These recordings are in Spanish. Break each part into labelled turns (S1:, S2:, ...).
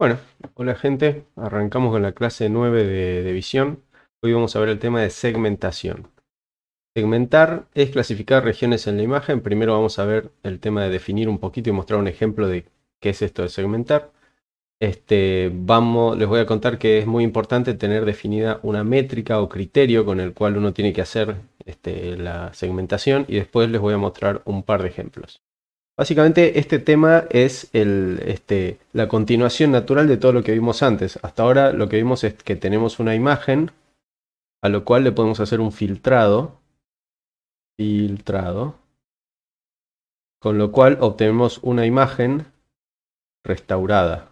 S1: Bueno, hola gente, arrancamos con la clase 9 de, visión. Hoy vamos a ver el tema de segmentación. Segmentar es clasificar regiones en la imagen. Primero vamos a ver el tema de definir un poquito y mostrar un ejemplo de qué es esto de segmentar. Este, vamos, les voy a contar que es muy importante tener definida una métrica o criterio con el cual uno tiene que hacer este, la segmentación y después les voy a mostrar un par de ejemplos. Básicamente este tema es este, la continuación natural de todo lo que vimos antes. Hasta ahora lo que vimos es que tenemos una imagen a lo cual le podemos hacer un filtrado. Filtrado.
S2: Con lo cual obtenemos una imagen restaurada.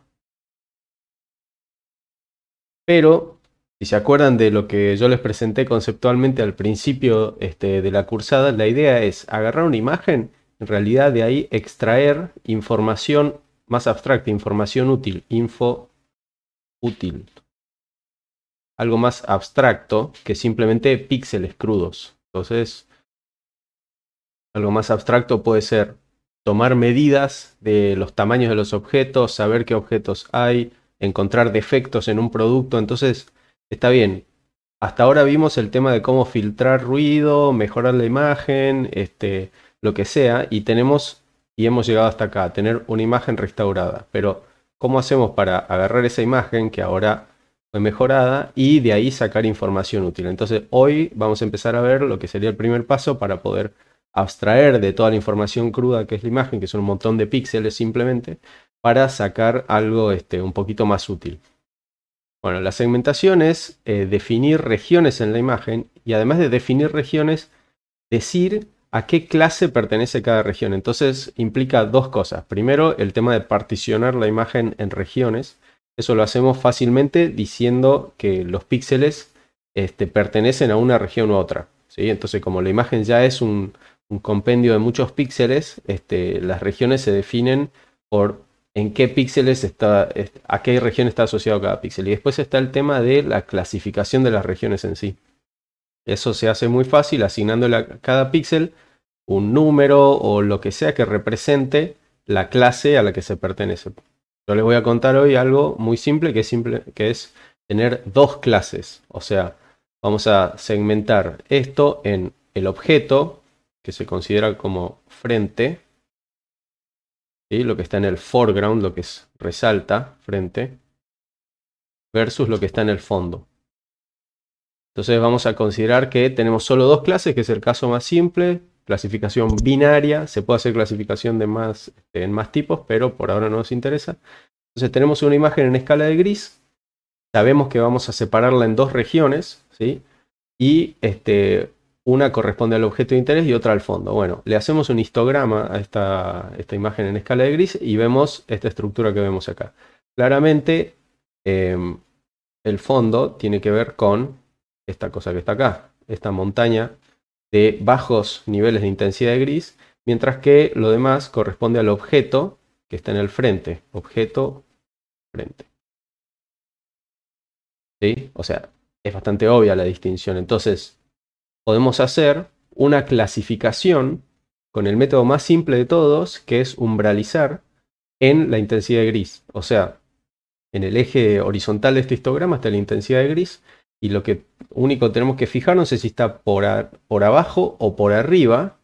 S2: Pero, si se acuerdan de lo
S1: que yo les presenté conceptualmente al principio este, de la cursada, la idea es agarrar una imagen en realidad de ahí extraer información más abstracta, información útil, info útil. Algo más abstracto que simplemente píxeles crudos. Entonces, algo más abstracto puede ser tomar medidas de los tamaños de los objetos, saber qué objetos hay, encontrar defectos en un producto. Entonces, está bien. Hasta ahora vimos el tema de cómo filtrar ruido, mejorar la imagen, este, lo que sea, y tenemos y hemos llegado hasta acá, a tener una imagen restaurada. Pero, ¿cómo hacemos para agarrar esa imagen que ahora fue mejorada y de ahí sacar información útil? Entonces, hoy vamos a empezar a ver lo que sería el primer paso para poder abstraer de toda la información cruda que es la imagen, que son un montón de píxeles simplemente, para sacar algo este, un poquito más útil. Bueno, la segmentación es eh, definir regiones en la imagen y además de definir regiones, decir a qué clase pertenece cada región. Entonces implica dos cosas. Primero, el tema de particionar la imagen en regiones. Eso lo hacemos fácilmente diciendo que los píxeles este, pertenecen a una región u otra. Entonces, como la imagen ya es un, compendio de muchos píxeles, este, las regiones se definen por en qué píxeles está, a qué región está asociado cada píxel. Y después está el tema de la clasificación de las regiones en sí. Eso se hace muy fácil asignándole a cada píxel un número o lo que sea que represente la clase a la que se pertenece. Yo les voy a contar hoy algo muy simple que es, simple, que es tener dos clases. O sea, vamos a segmentar esto en el objeto, que se considera como frente, Y lo que está en el foreground, lo que resalta, frente, versus lo que está en el fondo. Entonces vamos a considerar que tenemos solo dos clases, que es el caso más simple, clasificación binaria, se puede hacer clasificación de más, este, en más tipos, pero por ahora no nos interesa. Entonces tenemos una imagen en escala de gris, sabemos que vamos a separarla en dos regiones, ¿sí? Y este, una corresponde al objeto de interés y otra al fondo. Bueno, le hacemos un histograma a esta, esta imagen en escala de gris y vemos esta estructura que vemos acá. Claramente, em, el fondo tiene que ver con esta cosa que está acá, esta montaña de bajos niveles de intensidad de gris, mientras que lo demás corresponde al objeto que está en el frente. Objeto, frente. ¿Sí? O sea, es bastante obvia la distinción. Entonces, podemos hacer una clasificación con el método más simple de todos, que es umbralizar en la intensidad de gris. O sea, en el eje horizontal de este histograma está la intensidad de gris y lo que único tenemos que fijarnos es si está por, por abajo o por arriba,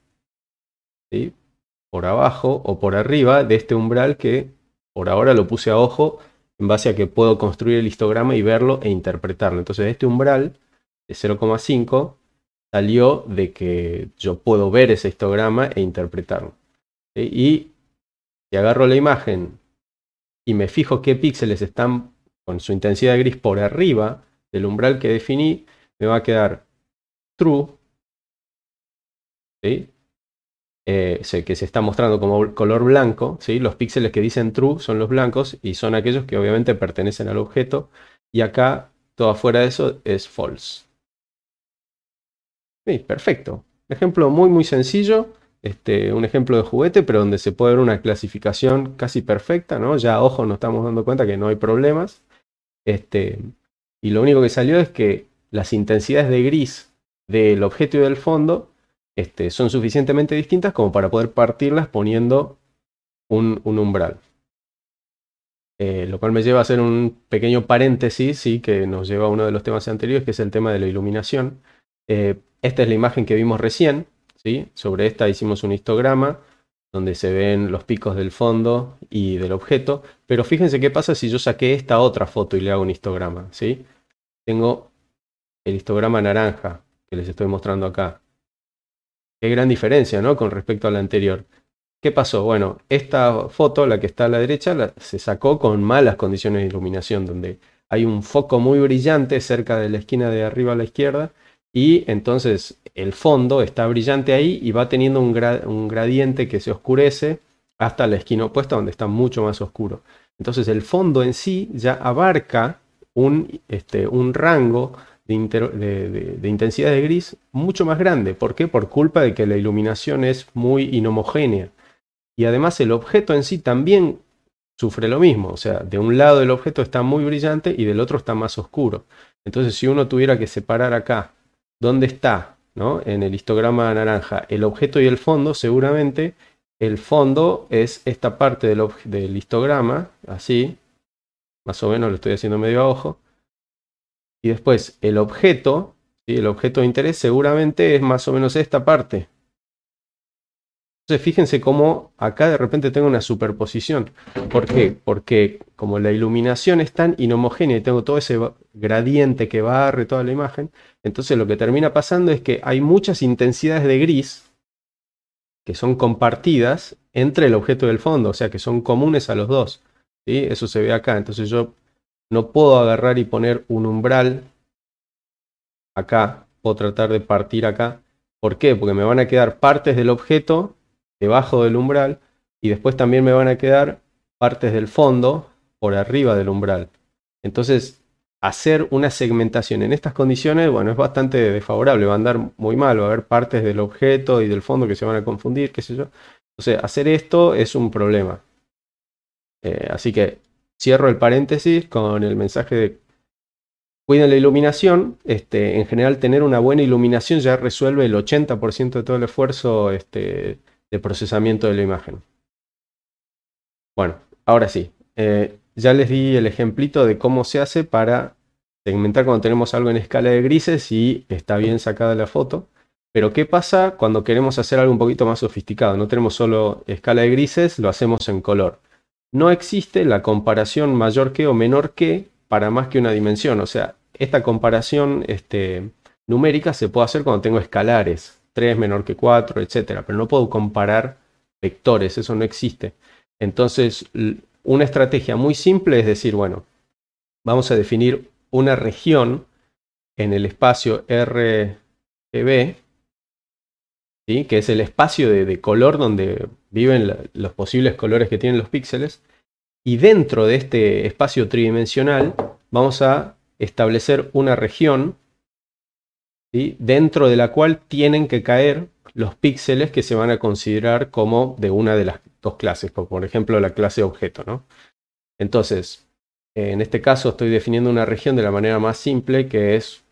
S1: por abajo o por arriba de este umbral que por ahora lo puse a ojo en base a que puedo construir el histograma y verlo e interpretarlo. Entonces este umbral de 0,5 salió de que yo puedo ver ese histograma e interpretarlo. Y si agarro la imagen y me fijo qué píxeles están con su intensidad gris por arriba el umbral que definí, me va a quedar true, ¿sí? Eh, que se está mostrando como color blanco, ¿sí? los píxeles que dicen true son los blancos y son aquellos que obviamente pertenecen al objeto, y acá todo afuera de eso es false. Sí, perfecto. Ejemplo muy muy sencillo, este, un ejemplo de juguete, pero donde se puede ver una clasificación casi perfecta, ¿no? Ya ojo, nos estamos dando cuenta que no hay problemas. Este, y lo único que salió es que las intensidades de gris del objeto y del fondo este, son suficientemente distintas como para poder partirlas poniendo un, umbral. Eh, lo cual me lleva a hacer un pequeño paréntesis, ¿sí? que nos lleva a uno de los temas anteriores, que es el tema de la iluminación. Eh, esta es la imagen que vimos recién. ¿sí? Sobre esta hicimos un histograma donde se ven los picos del fondo y del objeto. Pero fíjense qué pasa si yo saqué esta otra foto y le hago un histograma. ¿sí? tengo el histograma naranja que les estoy mostrando acá. Qué gran diferencia, ¿no? Con respecto a la anterior. ¿Qué pasó? Bueno, esta foto, la que está a la derecha, se sacó con malas condiciones de iluminación, donde hay un foco muy brillante cerca de la esquina de arriba a la izquierda, y entonces el fondo está brillante ahí y va teniendo un gradiente que se oscurece hasta la esquina opuesta, donde está mucho más oscuro. Entonces el fondo en sí ya abarca un, este, un rango de, intensidad de gris mucho más grande. ¿Por qué? Por culpa de que la iluminación es muy inhomogénea. Y además el objeto en sí también sufre lo mismo. O sea, de un lado el objeto está muy brillante y del otro está más oscuro. Entonces, si uno tuviera que separar acá, ¿dónde está? ¿no? En el histograma naranja, el objeto y el fondo, seguramente el fondo es esta parte del, del histograma, así, más o menos lo estoy haciendo medio a ojo. Y después el objeto, el objeto de interés seguramente es más o menos esta parte. Entonces fíjense cómo acá de repente tengo una superposición. ¿Por qué? Porque como la iluminación es tan inhomogénea y tengo todo ese gradiente que barre toda la imagen, entonces lo que termina pasando es que hay muchas intensidades de gris que son compartidas entre el objeto y el fondo, o sea que son comunes a los dos. Eso se ve acá. Entonces yo no puedo agarrar y poner un umbral acá o tratar de partir acá. ¿Por qué? Porque me van a quedar partes del objeto debajo del umbral y después también me van a quedar partes del fondo por arriba del umbral. Entonces, hacer una segmentación en estas condiciones, bueno, es bastante desfavorable, va a andar muy mal, va a haber partes del objeto y del fondo que se van a confundir, qué sé yo. O hacer esto es un problema. Eh, así que cierro el paréntesis con el mensaje de cuiden la iluminación. Este, en general, tener una buena iluminación ya resuelve el 80% de todo el esfuerzo este, de procesamiento de la imagen. Bueno, ahora sí. Eh, ya les di el ejemplito de cómo se hace para segmentar cuando tenemos algo en escala de grises y está bien sacada la foto. Pero ¿qué pasa cuando queremos hacer algo un poquito más sofisticado? No tenemos solo escala de grises, lo hacemos en color no existe la comparación mayor que o menor que para más que una dimensión. O sea, esta comparación este, numérica se puede hacer cuando tengo escalares, 3 menor que 4, etc. Pero no puedo comparar vectores, eso no existe. Entonces, una estrategia muy simple es decir, bueno, vamos a definir una región en el espacio RGB que es el espacio de, color donde viven los posibles colores que tienen los píxeles. Y dentro de este espacio tridimensional vamos a establecer una región dentro de la cual tienen que caer los píxeles que se van a considerar como de una de las dos clases, por ejemplo la clase objeto. ¿no? Entonces, en este caso estoy definiendo una región de la manera más simple, que es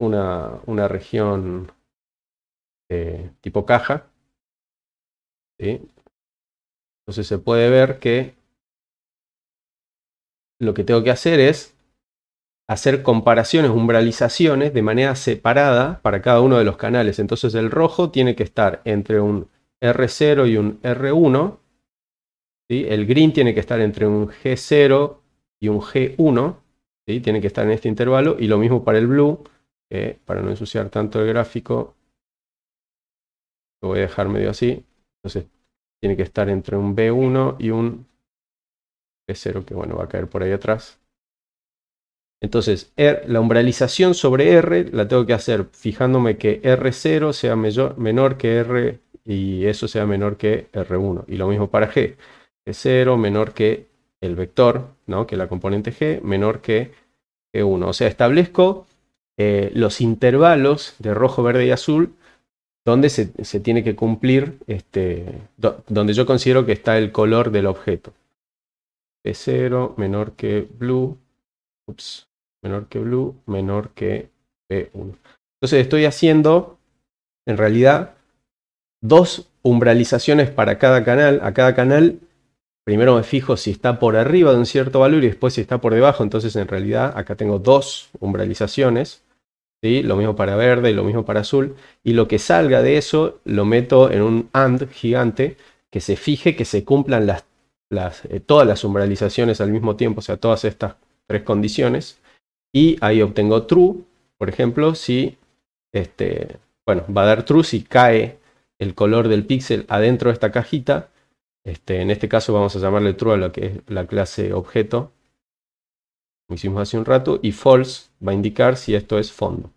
S2: una región eh, tipo caja. Entonces se puede ver que lo que tengo que hacer es hacer comparaciones, umbralizaciones de manera
S1: separada para cada uno de los canales. Entonces el rojo tiene que estar entre un R0 y un R1. El green tiene que estar entre un G0 y un G1. Tiene que estar en este intervalo. Y lo mismo para el blue, para no ensuciar tanto el gráfico. Lo voy a dejar medio así. Entonces, tiene que estar entre un B1 y un B0, que bueno, va a caer por ahí atrás. Entonces, la umbralización sobre R la tengo que hacer fijándome que R0 sea menor que R y eso sea menor que R1. Y lo mismo para G. G0 menor que el vector, ¿no? que la componente G, menor que G1. O sea, establezco eh, los intervalos de rojo, verde y azul donde se, tiene que cumplir, este, donde yo considero que está el color del objeto. P0 menor que blue, ups, menor que blue, menor que P1. Entonces estoy haciendo, en realidad, dos umbralizaciones para cada canal. A cada canal, primero me fijo si está por arriba de un cierto valor y después si está por debajo. Entonces, en realidad, acá tengo dos umbralizaciones lo mismo para verde y lo mismo para azul, y lo que salga de eso lo meto en un AND gigante que se fije que se cumplan eh, todas las umbralizaciones al mismo tiempo, o sea, todas estas tres condiciones, y ahí obtengo true, por ejemplo, si, este, bueno, va a dar true si cae el color del píxel adentro de esta cajita, este, en este caso vamos a llamarle true a lo que es la clase objeto, hicimos hace un rato, y false va a indicar si esto es fondo.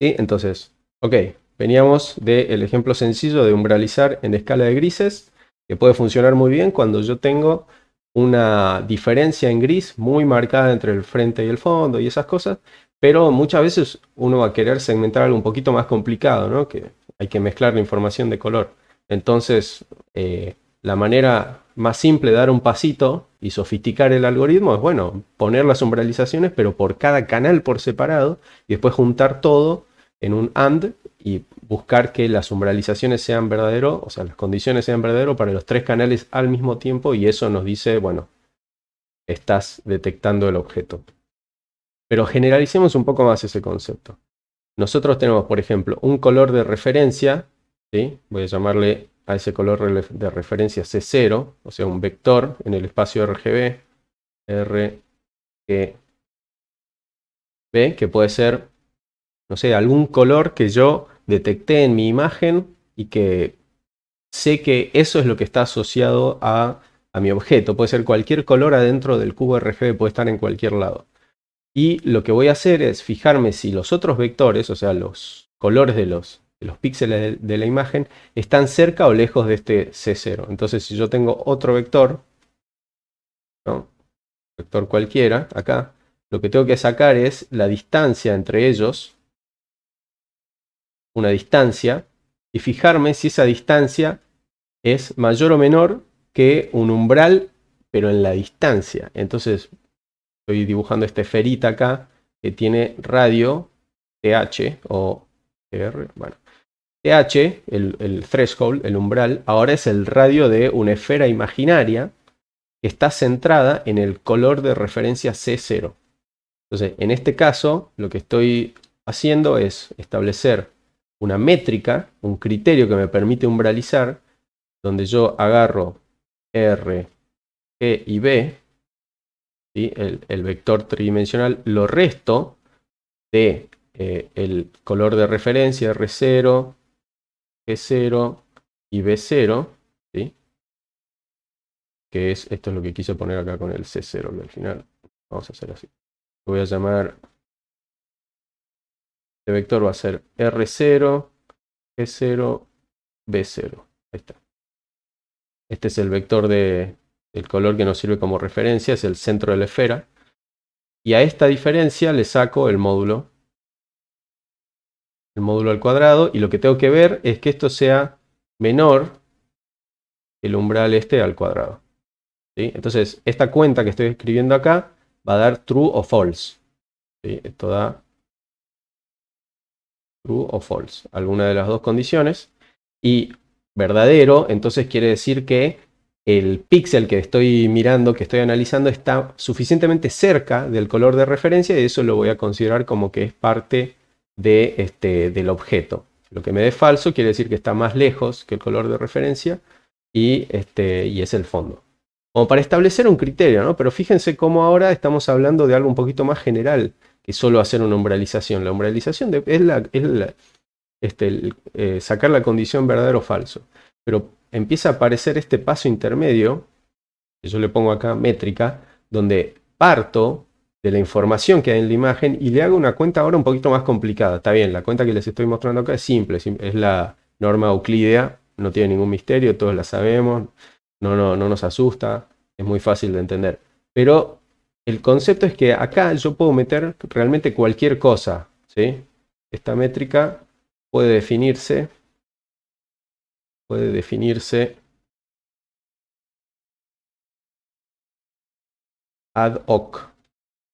S1: Y Entonces, ok, veníamos del ejemplo sencillo de umbralizar en escala de grises, que puede funcionar muy bien cuando yo tengo una diferencia en gris muy marcada entre el frente y el fondo y esas cosas, pero muchas veces uno va a querer segmentar algo un poquito más complicado, ¿no? Que hay que mezclar la información de color. Entonces, eh, la manera más simple de dar un pasito y sofisticar el algoritmo es, bueno, poner las umbralizaciones, pero por cada canal por separado, y después juntar todo en un AND y buscar que las umbralizaciones sean verdadero, o sea, las condiciones sean verdadero para los tres canales al mismo tiempo, y eso nos dice, bueno, estás detectando el objeto. Pero generalicemos un poco más ese concepto. Nosotros tenemos, por ejemplo, un color de referencia, ¿sí? voy a llamarle ese color de referencia C0, o sea, un vector en el espacio RGB, RGB, que puede ser, no sé, algún color que yo detecté en mi imagen y que sé que eso es lo que está asociado a, a mi objeto. Puede ser cualquier color adentro del cubo RGB, puede estar en cualquier lado. Y lo que voy a hacer es fijarme si los otros vectores, o sea, los colores de los los píxeles de, la imagen están cerca o lejos de este C0. Entonces, si yo tengo otro vector, vector cualquiera, acá, lo que tengo que sacar es la distancia entre ellos, una distancia, y fijarme si esa distancia es mayor o menor que un umbral, pero en la distancia. Entonces, estoy dibujando este ferita acá que tiene radio TH o TR, bueno, TH, el, threshold, el umbral, ahora es el radio de una esfera imaginaria que está centrada en el color de referencia C0. Entonces, en este caso, lo que estoy haciendo es establecer una métrica, un criterio que me permite umbralizar, donde yo agarro R, E y B, el, vector tridimensional, lo resto de eh, el color de referencia R0, G0
S2: e y B0, ¿sí? que es, esto es lo que quise poner acá con el C0, que al final vamos a hacer así. Lo voy a llamar, este vector va a ser R0, G0,
S1: B0. Ahí está. Este es el vector de, del color que nos sirve como referencia, es el centro de la esfera. Y a esta diferencia le saco el módulo el módulo al cuadrado y lo que tengo que ver es que esto sea menor que el umbral este al cuadrado. ¿sí? Entonces, esta cuenta que estoy escribiendo acá va a dar true o false. ¿sí? Esto da true o false, alguna de las dos condiciones. Y verdadero, entonces quiere decir que el píxel que estoy mirando, que estoy analizando, está suficientemente cerca del color de referencia y eso lo voy a considerar como que es parte de, este, del objeto. Lo que me dé falso quiere decir que está más lejos que el color de referencia y, este, y es el fondo. Como para establecer un criterio, ¿no? Pero fíjense cómo ahora estamos hablando de algo un poquito más general que solo hacer una umbralización. La umbralización es, la, es este, eh, sacar la condición verdadero o falso. Pero empieza a aparecer este paso intermedio, que yo le pongo acá métrica, donde parto de la información que hay en la imagen y le hago una cuenta ahora un poquito más complicada. Está bien, la cuenta que les estoy mostrando acá es simple, es la norma euclidea, no tiene ningún misterio, todos la sabemos, no, no, no nos asusta, es muy fácil de entender. Pero el concepto es que acá yo puedo meter realmente cualquier cosa,
S2: ¿sí? Esta métrica puede definirse, puede definirse ad hoc.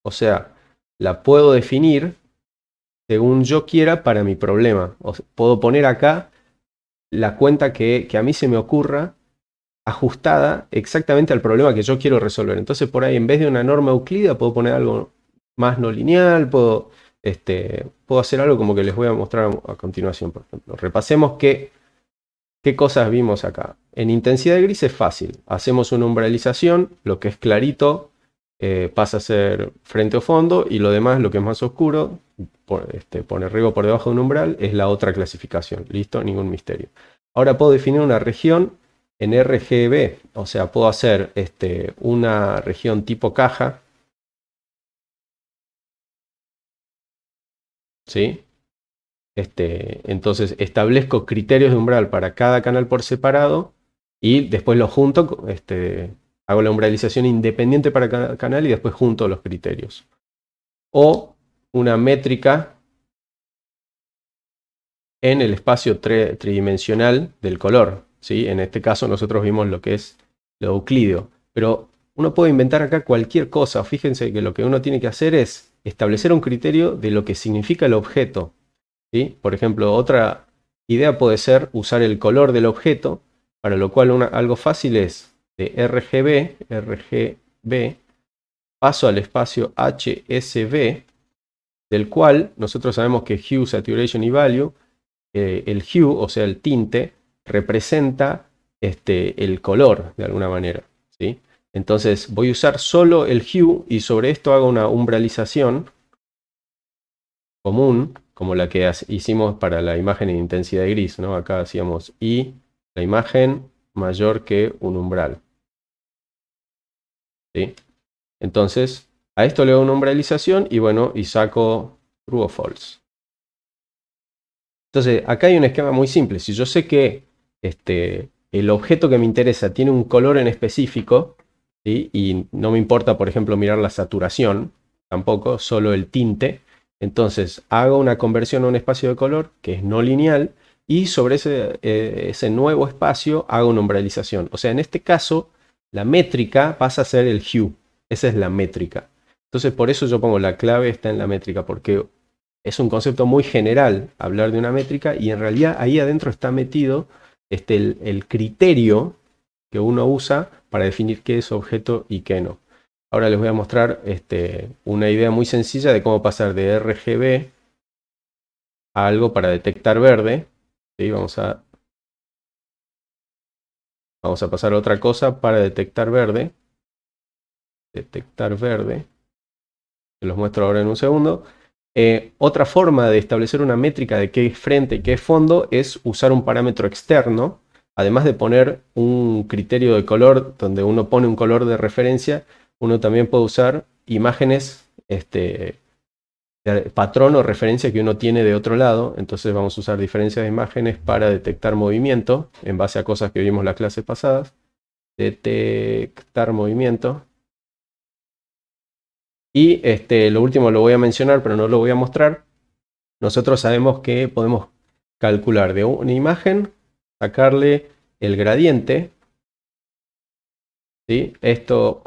S2: O sea, la puedo definir
S1: según yo quiera para mi problema. puedo poner acá la cuenta que, a mí se me ocurra ajustada exactamente al problema que yo quiero resolver. Entonces por ahí en vez de una norma euclida puedo poner algo más no lineal, puedo, este, hacer algo como que les voy a mostrar a, continuación, por ejemplo. Repasemos qué, qué cosas vimos acá. En intensidad de gris es fácil. Hacemos una umbralización, lo que es clarito eh, pasa a ser frente o fondo y lo demás, lo que es más oscuro, por, este, por arriba o por debajo de un umbral, es la otra clasificación. Listo, ningún misterio. Ahora puedo definir una región en RGB, o sea, puedo hacer este, una
S2: región tipo caja. ¿Sí? Este, entonces establezco criterios de umbral para cada
S1: canal por separado y después lo junto este, Hago la umbralización independiente para cada canal y después junto los criterios. O una métrica en el espacio tridimensional del color. ¿sí? En este caso nosotros vimos lo que es lo euclideo. Pero uno puede inventar acá cualquier cosa. Fíjense que lo que uno tiene que hacer es establecer un criterio de lo que significa el objeto. Por ejemplo, otra idea puede ser usar el color del objeto, para lo cual algo fácil es de RGB, RGB, paso al espacio HSB, del cual nosotros sabemos que Hue, Saturation y Value, eh, el Hue, o sea, el tinte, representa este, el color de alguna manera. ¿sí? Entonces voy a usar solo el Hue y sobre esto hago una umbralización común, como la que hicimos para la imagen en intensidad gris. ¿no? Acá hacíamos I, la imagen mayor que un umbral. Entonces, a esto le doy una umbralización y bueno, y saco true o false. Entonces, acá hay un esquema muy simple. Si yo sé que este, el objeto que me interesa tiene un color en específico, y no me importa, por ejemplo, mirar la saturación, tampoco, solo el tinte, entonces hago una conversión a un espacio de color que es no lineal, y sobre ese, eh, ese nuevo espacio hago una umbralización. O sea, en este caso, la métrica pasa a ser el hue. Esa es la métrica. Entonces por eso yo pongo la clave está en la métrica, porque es un concepto muy general hablar de una métrica y en realidad ahí adentro está metido este, el, criterio que uno usa para definir qué es objeto y qué no. Ahora les voy a mostrar este, una idea muy sencilla de cómo pasar de RGB
S2: a algo para detectar verde. Vamos a Vamos a pasar a otra cosa para detectar verde. Detectar verde. Se los muestro ahora en un segundo. Eh, otra
S1: forma de establecer una métrica de qué es frente y qué es fondo es usar un parámetro externo. Además de poner un criterio de color, donde uno pone un color de referencia, uno también puede usar imágenes este, patrón o referencia que uno tiene de otro lado. Entonces vamos a usar diferencias de imágenes para detectar movimiento en base a cosas que vimos en las clases pasadas. Detectar movimiento. Y este, lo último lo voy a mencionar, pero no lo voy a mostrar. Nosotros sabemos que podemos calcular de una imagen, sacarle el gradiente. ¿sí? Esto,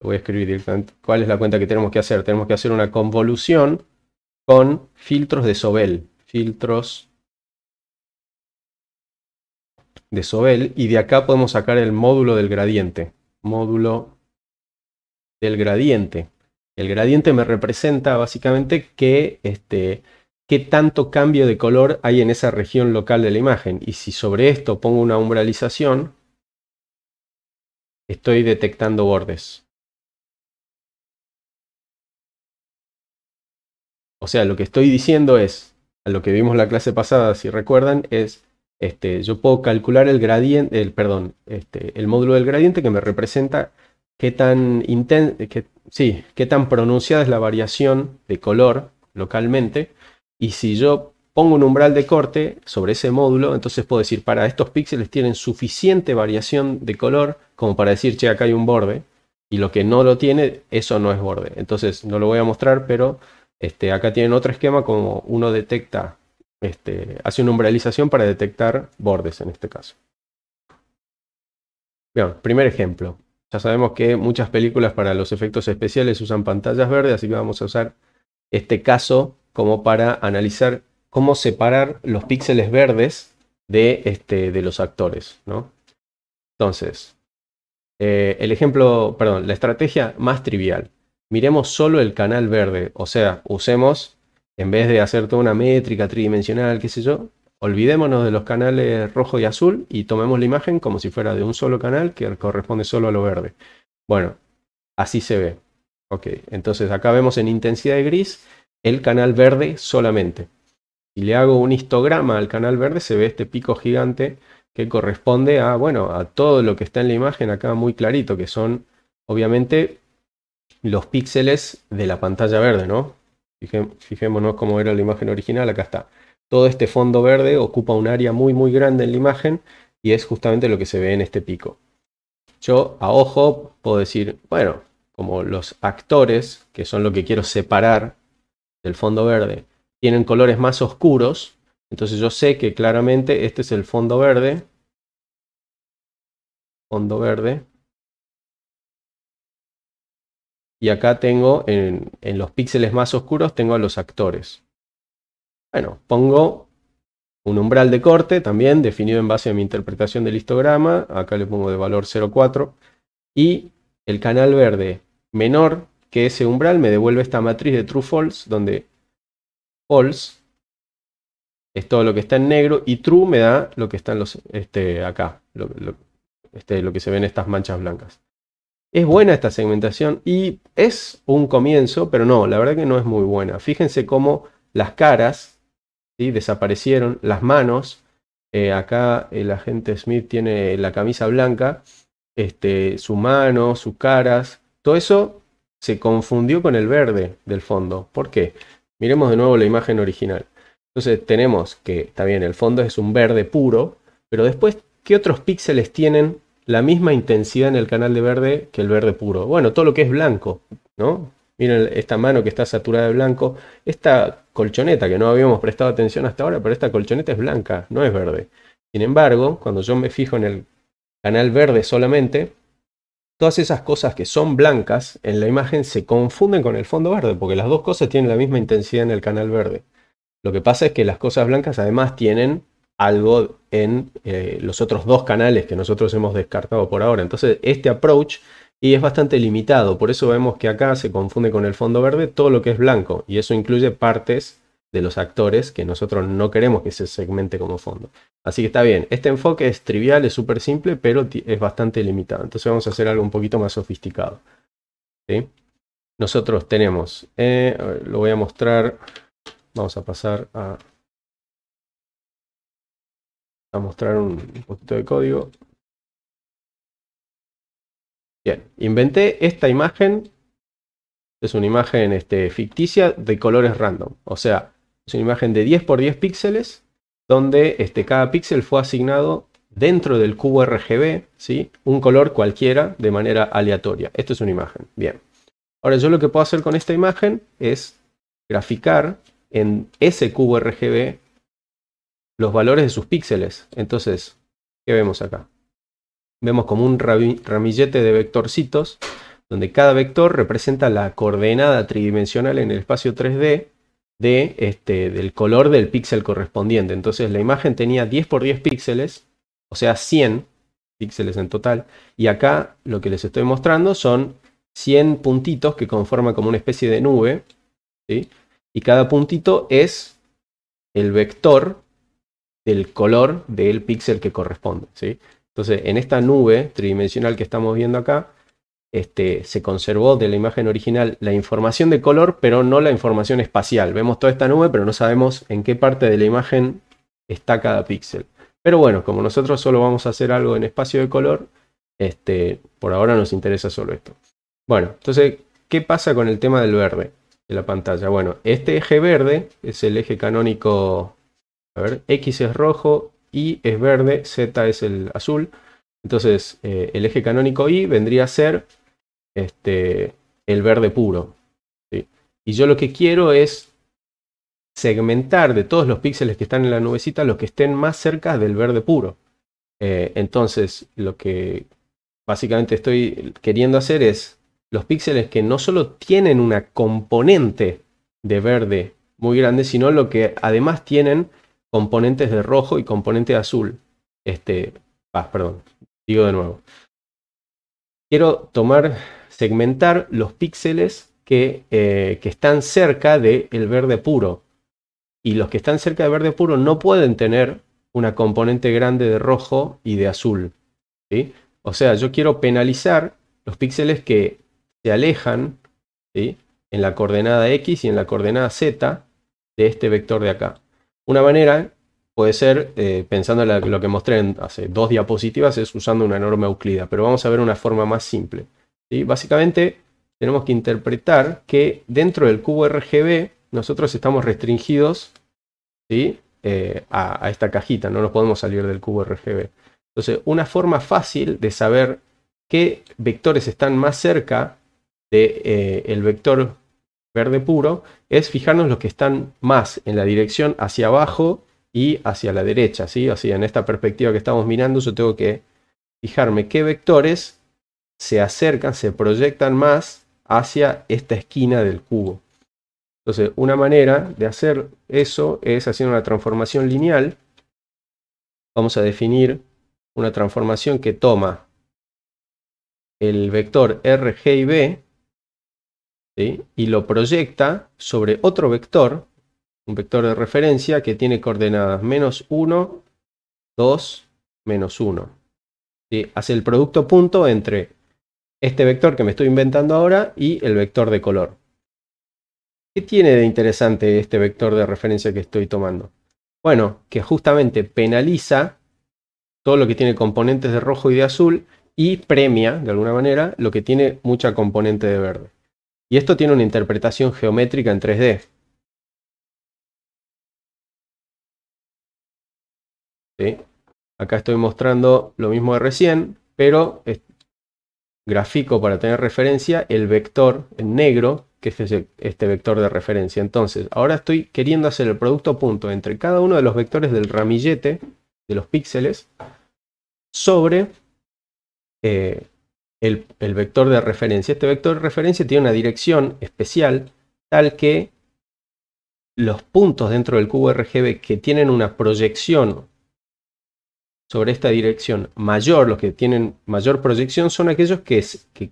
S1: voy a escribir directamente. ¿Cuál es la cuenta que tenemos que hacer? Tenemos que hacer una convolución con filtros de Sobel. Filtros de Sobel. Y de acá podemos sacar el módulo del gradiente. Módulo del gradiente. El gradiente me representa básicamente qué, este, qué tanto cambio de color hay en esa región local de la imagen. Y si sobre esto pongo
S2: una umbralización, estoy detectando bordes. O sea, lo que estoy diciendo es, a lo que vimos la clase pasada, si recuerdan, es este, yo puedo calcular
S1: el gradiente, el, perdón, este, el módulo del gradiente que me representa qué tan, inten sí, qué tan pronunciada es la variación de color localmente. Y si yo pongo un umbral de corte sobre ese módulo, entonces puedo decir, para estos píxeles tienen suficiente variación de color como para decir, che, acá hay un borde. Y lo que no lo tiene, eso no es borde. Entonces no lo voy a mostrar, pero este, acá tienen otro esquema como uno detecta, este, hace una umbralización para detectar bordes en este caso. Bien, primer ejemplo. Ya sabemos que muchas películas para los efectos especiales usan pantallas verdes, así que vamos a usar este caso como para analizar cómo separar los píxeles verdes de, este, los actores. Entonces, eh, el ejemplo, perdón, la estrategia más trivial miremos solo el canal verde. O sea, usemos, en vez de hacer toda una métrica tridimensional, qué sé yo, olvidémonos de los canales rojo y azul y tomemos la imagen como si fuera de un solo canal que corresponde solo a lo verde. Bueno, así se ve. Ok, entonces acá vemos en intensidad de gris el canal verde solamente. Si le hago un histograma al canal verde, se ve este pico gigante que corresponde a, bueno, a todo lo que está en la imagen acá muy clarito, que son obviamente los píxeles de la pantalla verde, ¿no? fijémonos cómo era la imagen original, acá está. Todo este fondo verde ocupa un área muy muy grande en la imagen y es justamente lo que se ve en este pico. Yo a ojo puedo decir, bueno, como los actores, que son lo que quiero separar del fondo verde,
S2: tienen colores más oscuros, entonces yo sé que claramente este es el fondo verde. Fondo verde, y acá tengo, en, los píxeles más oscuros, tengo a los actores.
S1: Bueno, pongo un umbral de corte también definido en base a mi interpretación del histograma. Acá le pongo de valor 0,4. Y el canal verde menor que ese umbral me devuelve esta matriz de true false, donde false es todo lo que está en negro y true me da lo que está los, este, acá, este, lo que se ven estas manchas blancas. Es buena esta segmentación y es un comienzo, pero no, la verdad que no es muy buena. Fíjense cómo las caras desaparecieron, las manos. Eh, acá el eh, agente Smith tiene la camisa blanca, este, su mano, sus caras. Todo eso se confundió con el verde del fondo. ¿Por qué? Miremos de nuevo la imagen original. Entonces tenemos que, está bien, el fondo es un verde puro, pero después, ¿qué otros píxeles tienen la misma intensidad en el canal de verde que el verde puro. Bueno, todo lo que es blanco, ¿no? Miren esta mano que está saturada de blanco. Esta colchoneta que no habíamos prestado atención hasta ahora, pero esta colchoneta es blanca, no es verde. Sin embargo, cuando yo me fijo en el canal verde solamente, todas esas cosas que son blancas en la imagen se confunden con el fondo verde, porque las dos cosas tienen la misma intensidad en el canal verde. Lo que pasa es que las cosas blancas además tienen algo en eh, los otros dos canales que nosotros hemos descartado por ahora. Entonces, este approach y es bastante limitado, por eso vemos que acá se confunde con el fondo verde todo lo que es blanco y eso incluye partes de los actores que nosotros no queremos que se segmente como fondo. Así que está bien, este enfoque es trivial, es súper simple, pero es bastante limitado. Entonces vamos a hacer algo un poquito más sofisticado.
S2: Nosotros tenemos, eh, lo voy a mostrar, vamos a pasar a a mostrar un poquito de código. Bien, inventé esta
S1: imagen. Es una imagen este, ficticia de colores random. O sea, es una imagen de 10 por 10 píxeles donde este, cada píxel fue asignado dentro del cubo RGB, ¿sí? un color cualquiera de manera aleatoria. Esto es una imagen. Bien. Ahora yo lo que puedo hacer con esta imagen es graficar en ese cubo RGB los valores de sus píxeles. Entonces, ¿qué vemos acá? Vemos como un ramillete de vectorcitos, donde cada vector representa la coordenada tridimensional en el espacio 3D de, este, del color del píxel correspondiente. Entonces la imagen tenía 10 por 10 píxeles, o sea 100 píxeles en total. Y acá lo que les estoy mostrando son 100 puntitos que conforman como una especie de nube. Y cada puntito es el vector del color del píxel que corresponde. ¿sí? Entonces, en esta nube tridimensional que estamos viendo acá, este, se conservó de la imagen original la información de color, pero no la información espacial. Vemos toda esta nube, pero no sabemos en qué parte de la imagen está cada píxel. Pero bueno, como nosotros solo vamos a hacer algo en espacio de color, este, por ahora nos interesa solo esto. Bueno, entonces, ¿qué pasa con el tema del verde de la pantalla? Bueno, este eje verde es el eje canónico a ver, X es rojo, Y es verde, Z es el azul. Entonces, eh, el eje canónico Y vendría a ser este, el verde puro. Y yo lo que quiero es segmentar de todos los píxeles que están en la nubecita los que estén más cerca del verde puro. Eh, entonces, lo que básicamente estoy queriendo hacer es los píxeles que no solo tienen una componente de verde muy grande, sino lo que además tienen componentes de rojo y componente de azul. Este, perdón, digo de nuevo. Quiero tomar, segmentar los píxeles que, eh, están cerca del el verde puro. Y los que están cerca de verde puro no pueden tener una componente grande de rojo y de azul. ¿sí? O sea, yo quiero penalizar los píxeles que se alejan ¿sí? en la coordenada X y en la coordenada Z de este vector de acá. Una manera puede ser, eh, pensando en lo que mostré hace dos diapositivas, es usando una norma euclida, pero vamos a ver una forma más simple. Básicamente tenemos que interpretar que dentro del cubo RGB nosotros estamos restringidos eh, a, esta cajita, no nos podemos salir del cubo RGB. Entonces, una forma fácil de saber qué vectores están más cerca del de, eh, vector verde puro, es fijarnos los que están más en la dirección hacia abajo y hacia la derecha, Así, en esta perspectiva que estamos mirando, yo tengo que fijarme qué vectores se acercan, se proyectan más hacia esta esquina del cubo. Entonces, una manera de hacer eso es haciendo una transformación lineal. Vamos a definir una transformación que toma el vector R, G y B y lo proyecta sobre otro vector, un vector de referencia que tiene coordenadas menos 1, 2, menos 1. Hace el producto punto entre este vector que me estoy inventando ahora y el vector de color. ¿Qué tiene de interesante este vector de referencia que estoy tomando? Bueno, que justamente penaliza todo lo que tiene componentes de rojo y de azul y premia, de alguna manera, lo que tiene mucha componente de
S2: verde. Y esto tiene una interpretación geométrica en 3D. Acá estoy mostrando lo mismo de recién, pero grafico para tener referencia el
S1: vector en negro, que es este vector de referencia. Entonces, ahora estoy queriendo hacer el producto punto entre cada uno de los vectores del ramillete, de los píxeles, sobre eh, el, vector de referencia. Este vector de referencia tiene una dirección especial tal que los puntos dentro del cubo RGB que tienen una proyección sobre esta dirección mayor, los que tienen mayor proyección, son aquellos que,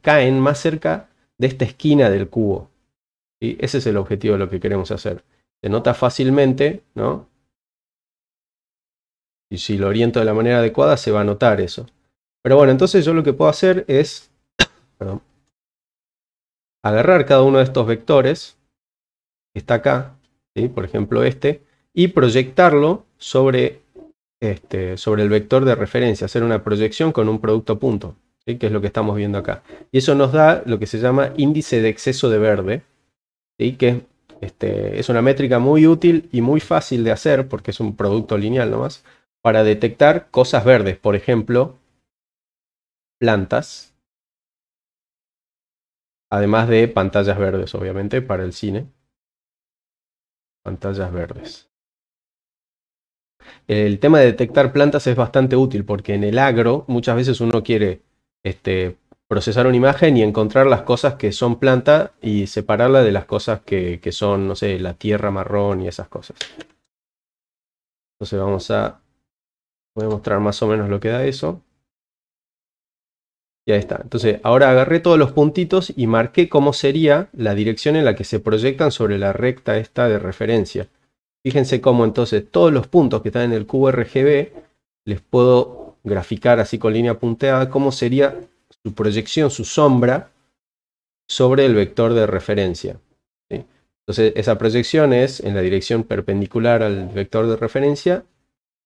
S1: caen más cerca de esta esquina del cubo. y Ese es el objetivo de lo que queremos hacer. Se nota fácilmente, ¿no? Y si lo oriento de la manera adecuada, se va a notar eso. Pero bueno, entonces yo lo que puedo hacer es agarrar cada uno de estos vectores, que está acá, por ejemplo este, y proyectarlo sobre, este, sobre el vector de referencia, hacer una proyección con un producto punto, que es lo que estamos viendo acá. Y eso nos da lo que se llama índice de exceso de verde, que este, es una métrica muy útil y muy fácil de hacer, porque es un producto lineal nomás, para detectar cosas verdes, por ejemplo,
S2: plantas, además de pantallas verdes, obviamente, para el cine. Pantallas verdes.
S1: El tema de detectar plantas es bastante útil porque en el agro muchas veces uno quiere este, procesar una imagen y encontrar las cosas que son planta y separarla de las cosas que, que son, no sé, la tierra marrón y esas cosas. Entonces vamos a... Voy a mostrar más o menos lo que da eso ya está. Entonces, ahora agarré todos los puntitos y marqué cómo sería la dirección en la que se proyectan sobre la recta esta de referencia. Fíjense cómo entonces todos los puntos que están en el cubo RGB les puedo graficar así con línea punteada cómo sería su proyección, su sombra sobre el vector de referencia. Entonces, esa proyección es en la dirección perpendicular al vector de referencia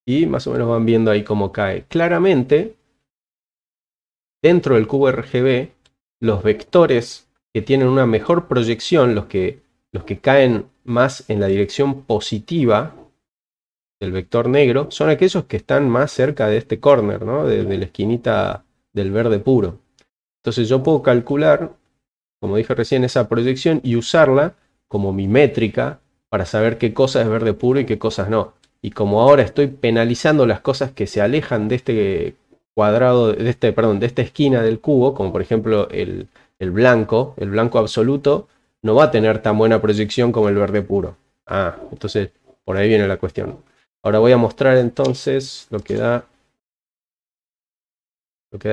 S1: y más o menos van viendo ahí cómo cae. Claramente, dentro del cubo RGB, los vectores que tienen una mejor proyección, los que, los que caen más en la dirección positiva del vector negro, son aquellos que están más cerca de este corner, ¿no? de, la esquinita del verde puro. Entonces yo puedo calcular, como dije recién, esa proyección y usarla como mi métrica para saber qué cosa es verde puro y qué cosas no. Y como ahora estoy penalizando las cosas que se alejan de este cuadrado, de este, perdón, de esta esquina del cubo, como por ejemplo el, blanco, el blanco absoluto, no va a tener tan buena proyección como el verde puro. Ah, entonces por ahí viene la cuestión. Ahora voy a mostrar entonces lo que da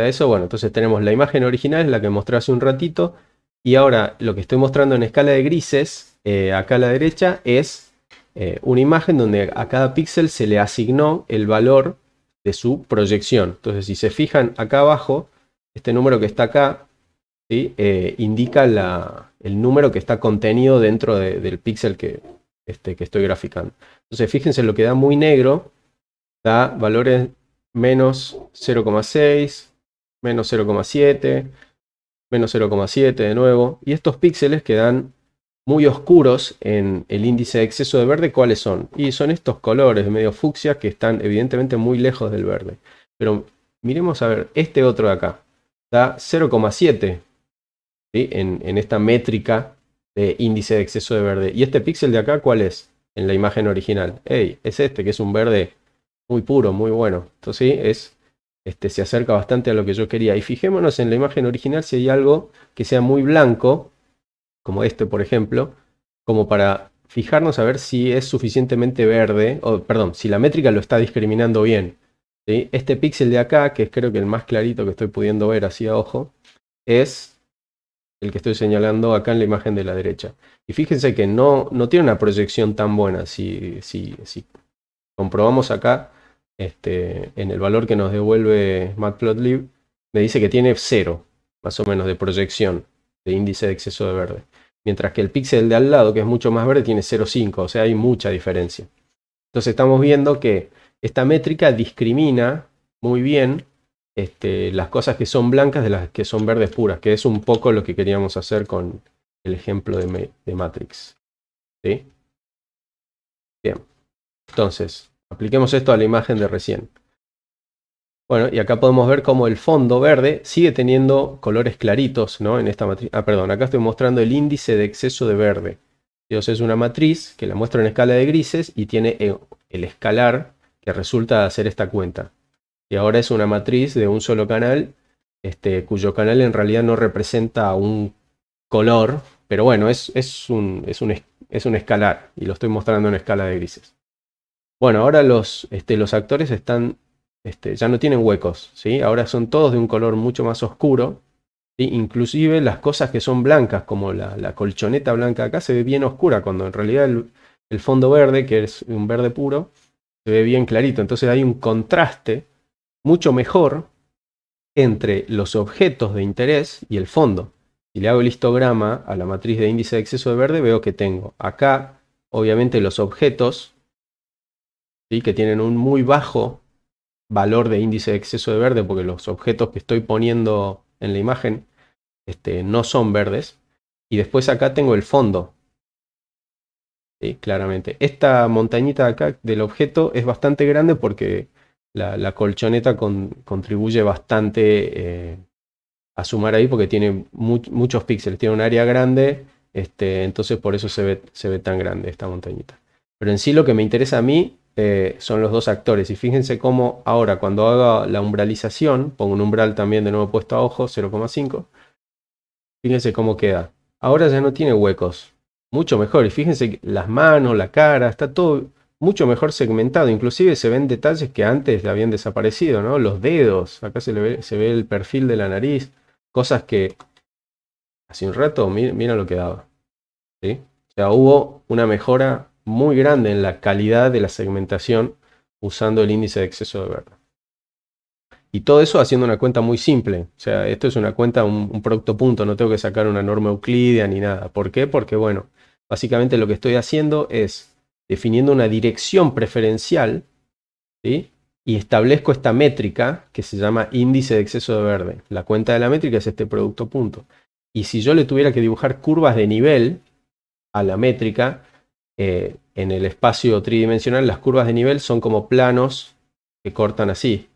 S1: eso. Bueno, entonces tenemos la imagen original, la que mostré hace un ratito. Y ahora lo que estoy mostrando en escala de grises, eh, acá a la derecha, es eh, una imagen donde a cada píxel se le asignó el valor de su proyección. Entonces, si se fijan acá abajo, este número que está acá eh, indica la, el número que está contenido dentro del píxel que, este, que estoy graficando. Entonces, fíjense lo que da muy negro, da valores menos 0,6, menos 0,7, menos 0,7 de nuevo. Y estos píxeles que dan muy oscuros en el índice de exceso de verde, ¿cuáles son? Y son estos colores medio fucsia que están evidentemente muy lejos del verde. Pero miremos a ver, este otro de acá da 0,7 en, esta métrica de índice de exceso de verde. ¿Y este píxel de acá cuál es en la imagen original? es este, que es un verde muy puro, muy bueno. Entonces ¿sí? es, este, se acerca bastante a lo que yo quería. Y fijémonos en la imagen original si hay algo que sea muy blanco como este por ejemplo, como para fijarnos a ver si es suficientemente verde, o perdón, si la métrica lo está discriminando bien. Este píxel de acá, que es creo que el más clarito que estoy pudiendo ver así a ojo, es el que estoy señalando acá en la imagen de la derecha. Y fíjense que no, no tiene una proyección tan buena. Si, si, comprobamos acá este, en el valor que nos devuelve Matplotlib, me dice que tiene cero, más o menos, de proyección de índice de exceso de verde. Mientras que el píxel de al lado, que es mucho más verde, tiene 0,5, o sea, hay mucha diferencia. Entonces estamos viendo que esta métrica discrimina muy bien este, las cosas que son blancas de las que son verdes puras, que es un poco lo que queríamos hacer con
S2: el ejemplo de, Matrix. Bien. Entonces, apliquemos esto a la imagen de recién. Bueno, y acá
S1: podemos ver cómo el fondo verde sigue teniendo colores claritos, ¿no? En esta matriz. Ah, perdón, acá estoy mostrando el índice de exceso de verde. Entonces es una matriz que la muestro en escala de grises y tiene eh, el escalar que resulta de hacer esta cuenta. Y ahora es una matriz de un solo canal, este, cuyo canal en realidad no representa un color, pero bueno, es, es, un, es, escalar y lo estoy mostrando en escala de grises. Bueno, ahora los, este, los actores están este, ya no tienen huecos, ¿sí? Ahora son todos de un color mucho más oscuro. ¿sí? Inclusive las cosas que son blancas, como la, colchoneta blanca acá, se ve bien oscura, cuando en realidad el, fondo verde, que es un verde puro, se ve bien clarito. Entonces hay un contraste mucho mejor entre los objetos de interés y el fondo. Si le hago el histograma a la matriz de índice de exceso de verde, veo que tengo acá, obviamente, los objetos ¿sí? que tienen un muy bajo valor de índice de exceso de verde porque los objetos que estoy poniendo en la imagen este, no son verdes. Y después acá tengo el fondo. Claramente. Esta montañita acá del objeto es bastante grande porque la, colchoneta contribuye bastante eh, a sumar ahí porque tiene muchos píxeles. Tiene un área grande. Este, entonces por eso se ve, se ve tan grande esta montañita. Pero en sí lo que me interesa a mí eh, son los dos actores. Y fíjense cómo ahora cuando haga la umbralización, pongo un umbral también de nuevo puesto a ojo, 0,5, fíjense cómo queda. Ahora ya no tiene huecos, mucho mejor. Y fíjense las manos, la cara, está todo mucho mejor segmentado. Inclusive se ven detalles que antes habían desaparecido, ¿no? Los dedos, acá se, le ve, se ve el perfil de la nariz, cosas que hace un rato, mira, mira lo que daba. ¿sí? O sea, hubo una mejora muy grande en la calidad de la segmentación usando el índice de exceso de verde. Y todo eso haciendo una cuenta muy simple. O sea, esto es una cuenta, un, producto punto, no tengo que sacar una norma euclidea ni nada. ¿Por qué? Porque, bueno, básicamente lo que estoy haciendo es definiendo una dirección preferencial y establezco esta métrica que se llama índice de exceso de verde. La cuenta de la métrica es este producto punto. Y si yo le tuviera que dibujar curvas de nivel a la métrica, eh, en el espacio tridimensional las curvas de nivel son como planos que cortan así.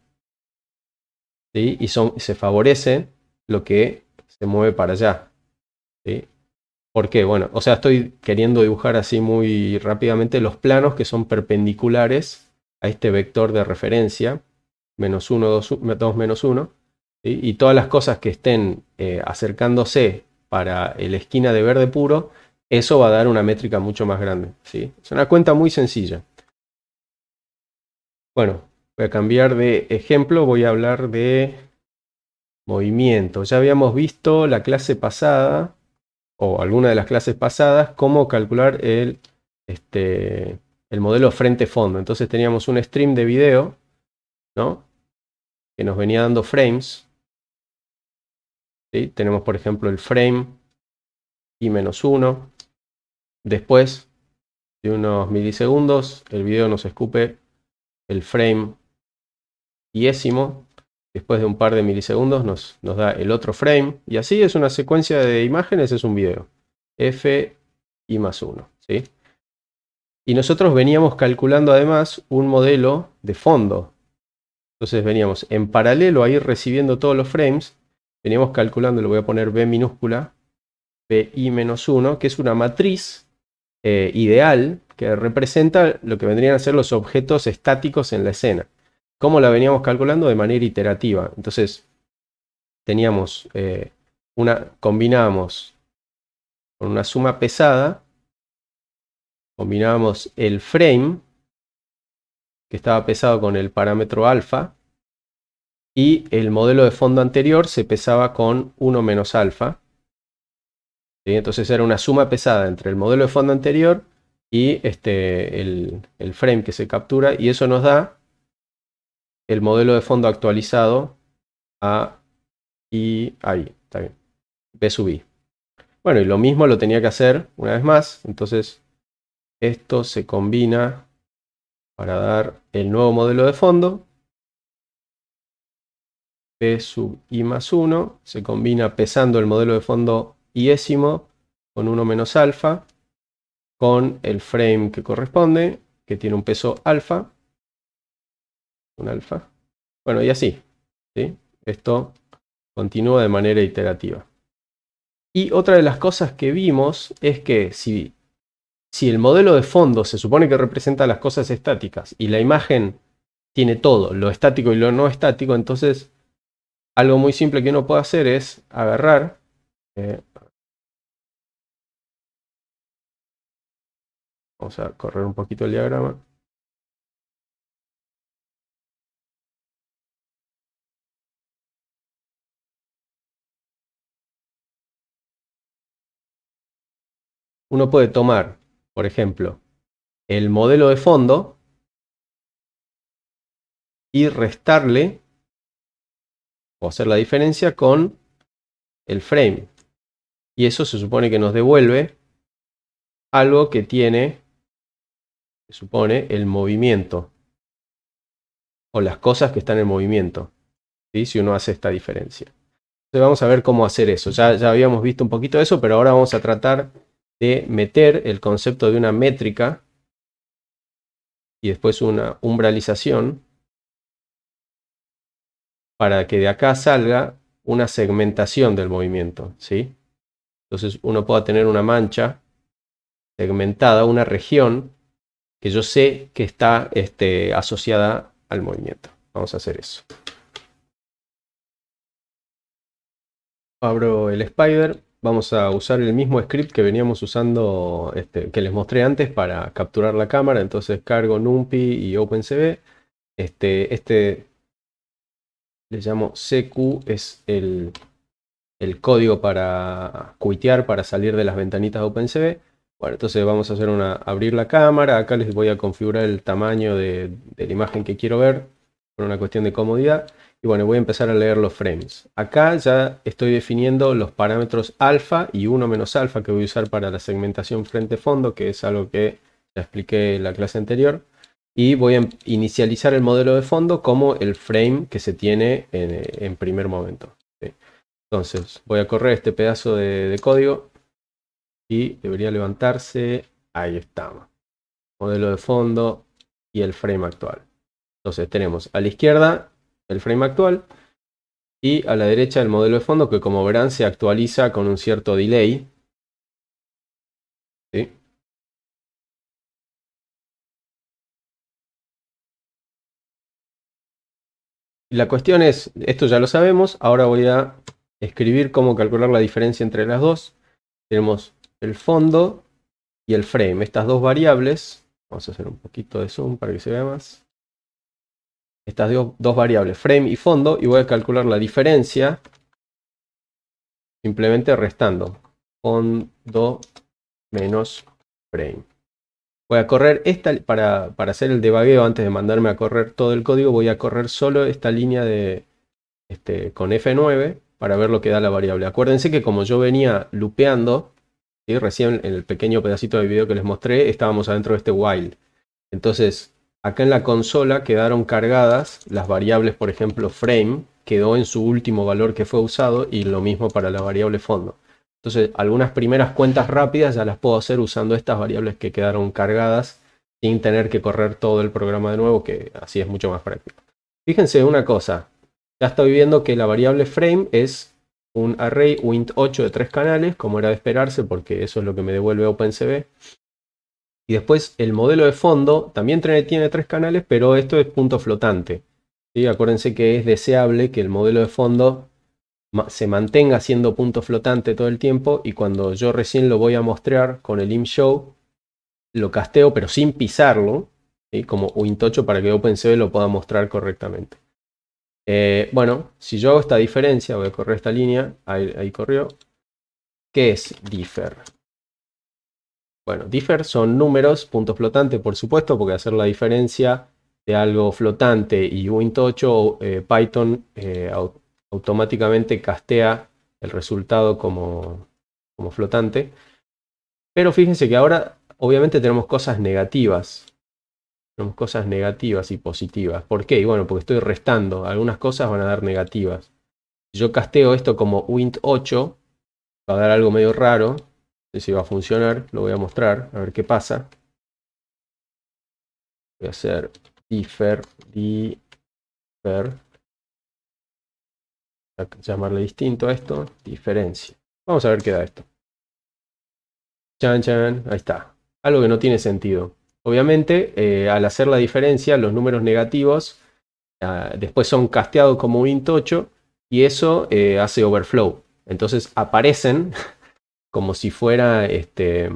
S1: Y son, se favorece lo que se mueve para allá. ¿sí? ¿Por qué? Bueno, o sea, estoy queriendo dibujar así muy rápidamente los planos que son perpendiculares a este vector de referencia, menos 1, 2, menos 1, y todas las cosas que estén eh, acercándose para la esquina de verde puro eso va a dar una métrica mucho más grande. ¿sí? Es una cuenta muy sencilla. Bueno, voy a cambiar de ejemplo, voy a hablar de movimiento. Ya habíamos visto la clase pasada, o alguna de las clases pasadas, cómo calcular el, este, el modelo frente-fondo. Entonces teníamos un stream de video, ¿no? Que nos venía dando frames. Tenemos, por ejemplo, el frame y menos 1. Después de unos milisegundos, el video nos escupe el frame yésimo. Después de un par de milisegundos nos, nos da el otro frame. Y así es una secuencia de imágenes, es un video. F y más 1. ¿sí? Y nosotros veníamos calculando además un modelo de fondo. Entonces veníamos en paralelo a ir recibiendo todos los frames. Veníamos calculando, le voy a poner B minúscula, menos 1 que es una matriz eh, ideal que representa lo que vendrían a ser los objetos estáticos en la escena. ¿cómo la veníamos calculando de manera iterativa. Entonces, teníamos eh, una, combinábamos con una suma pesada, combinábamos el frame, que estaba pesado con el parámetro alfa, y el modelo de fondo anterior se pesaba con 1 menos alfa, entonces era una suma pesada entre el modelo de fondo anterior y este, el, frame que se captura y eso nos da el modelo de fondo actualizado a y ahí, está bien, p sub I. Bueno, y lo mismo lo tenía que hacer una vez más, entonces esto se combina para dar el nuevo modelo de fondo. P sub i más 1 se combina pesando el modelo de fondo y con 1 menos alfa con el frame que corresponde, que tiene un peso alfa, un alfa, bueno, y así. ¿sí? Esto continúa de manera iterativa. Y otra de las cosas que vimos es que si, si el modelo de fondo se supone que representa las cosas estáticas y la imagen tiene todo, lo estático y lo no estático, entonces
S2: algo muy simple que uno puede hacer es agarrar, eh, Vamos a correr un poquito el diagrama. Uno puede tomar, por ejemplo, el modelo de fondo y restarle o hacer la diferencia con el frame. Y eso se supone
S1: que nos devuelve algo que tiene se supone el movimiento o las cosas que están en movimiento, ¿sí? si uno hace esta diferencia. Entonces vamos a ver cómo hacer eso. Ya, ya habíamos visto un poquito de eso, pero ahora vamos
S2: a tratar de meter el concepto de una métrica y después una umbralización para
S1: que de acá salga una segmentación del movimiento, ¿sí? Entonces uno pueda tener una mancha segmentada, una región que yo sé que está este, asociada al movimiento. Vamos a hacer eso. Abro el spider. Vamos a usar el mismo script que veníamos usando, este, que les mostré antes para capturar la cámara. Entonces cargo NumPy y OpenCV. Este, este le llamo CQ, es el, el código para cuitear, para salir de las ventanitas de OpenCV. Bueno, entonces vamos a hacer una, abrir la cámara. Acá les voy a configurar el tamaño de, la imagen que quiero ver por una cuestión de comodidad. Y bueno, voy a empezar a leer los frames. Acá ya estoy definiendo los parámetros alfa y 1 menos alfa que voy a usar para la segmentación frente-fondo, que es algo que ya expliqué en la clase anterior. Y voy a inicializar el modelo de fondo como el frame que se tiene en, primer momento. Entonces voy a correr este pedazo de código debería levantarse. Ahí estamos. Modelo de fondo y el frame actual. Entonces tenemos a la izquierda el frame actual
S2: y a la derecha el modelo de fondo que como verán se actualiza con un cierto delay. La cuestión es, esto ya lo sabemos, ahora voy a escribir cómo calcular la diferencia entre las dos.
S1: Tenemos el fondo y el frame. Estas dos variables, vamos a hacer un poquito de zoom para que se vea más. Estas dos, variables, frame y fondo, y voy a calcular la diferencia simplemente restando fondo menos frame. Voy a correr esta, para, para hacer el debagueo antes de mandarme a correr todo el código, voy a correr solo esta línea de, este, con F9 para ver lo que da la variable. Acuérdense que como yo venía lupeando, y recién en el pequeño pedacito de video que les mostré estábamos adentro de este while. Entonces, acá en la consola quedaron cargadas las variables, por ejemplo, frame, quedó en su último valor que fue usado y lo mismo para la variable fondo. Entonces, algunas primeras cuentas rápidas ya las puedo hacer usando estas variables que quedaron cargadas sin tener que correr todo el programa de nuevo, que así es mucho más práctico. Fíjense una cosa, ya estoy viendo que la variable frame es un array Wint8 de tres canales, como era de esperarse, porque eso es lo que me devuelve OpenCV. Y después el modelo de fondo también tiene tres canales, pero esto es punto flotante. Acuérdense que es deseable que el modelo de fondo se mantenga siendo punto flotante todo el tiempo y cuando yo recién lo voy a mostrar con el imshow, lo casteo pero sin pisarlo, como Wint8 para que OpenCV lo pueda mostrar correctamente. Eh, bueno, si yo hago esta diferencia, voy a correr esta línea, ahí, corrió. ¿Qué es differ? Bueno, differ son números, puntos flotantes, por supuesto, porque hacer la diferencia de algo flotante y un 8 eh, Python eh, automáticamente castea el resultado como, como flotante. Pero fíjense que ahora obviamente tenemos cosas negativas son cosas negativas y positivas. ¿Por qué? Y bueno, porque estoy restando. Algunas cosas van a dar negativas. Si yo casteo esto como Wint8, va a dar algo medio raro. No
S2: sé si va a funcionar, lo voy a mostrar, a ver qué pasa. Voy a hacer differ, Voy a llamarle distinto a esto, diferencia. Vamos a ver qué da esto.
S1: Chan, chan, ahí está. Algo que no tiene sentido. Obviamente, eh, al hacer la diferencia, los números negativos ah, después son casteados como int 8 y eso eh, hace overflow. Entonces aparecen como si fuera este,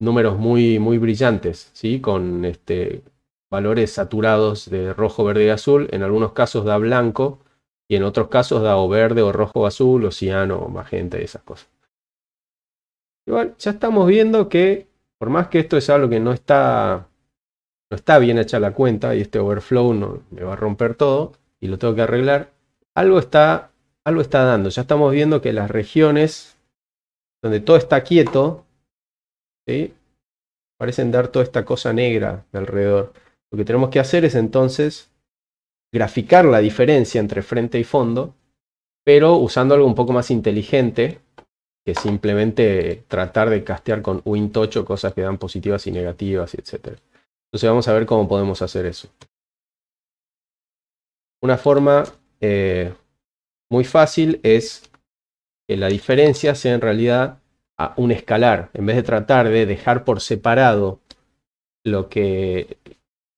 S1: números muy, muy brillantes, ¿sí? con este, valores saturados de rojo, verde y azul. En algunos casos da blanco y en otros casos da o verde o rojo o azul o ciano o magenta y esas cosas. Igual, ya estamos viendo que por más que esto es algo que no está, no está bien hecha la cuenta y este overflow no, me va a romper todo y lo tengo que arreglar, algo está, algo está dando. Ya estamos viendo que las regiones donde todo está quieto, parecen dar toda esta cosa negra de alrededor. Lo que tenemos que hacer es entonces graficar la diferencia entre frente y fondo, pero usando algo un poco más inteligente que simplemente tratar de castear con Win8 cosas que dan positivas y negativas, etc. Entonces vamos a ver cómo podemos hacer eso. Una forma eh, muy fácil es que la diferencia sea en realidad a un escalar, en vez de tratar de dejar por separado lo que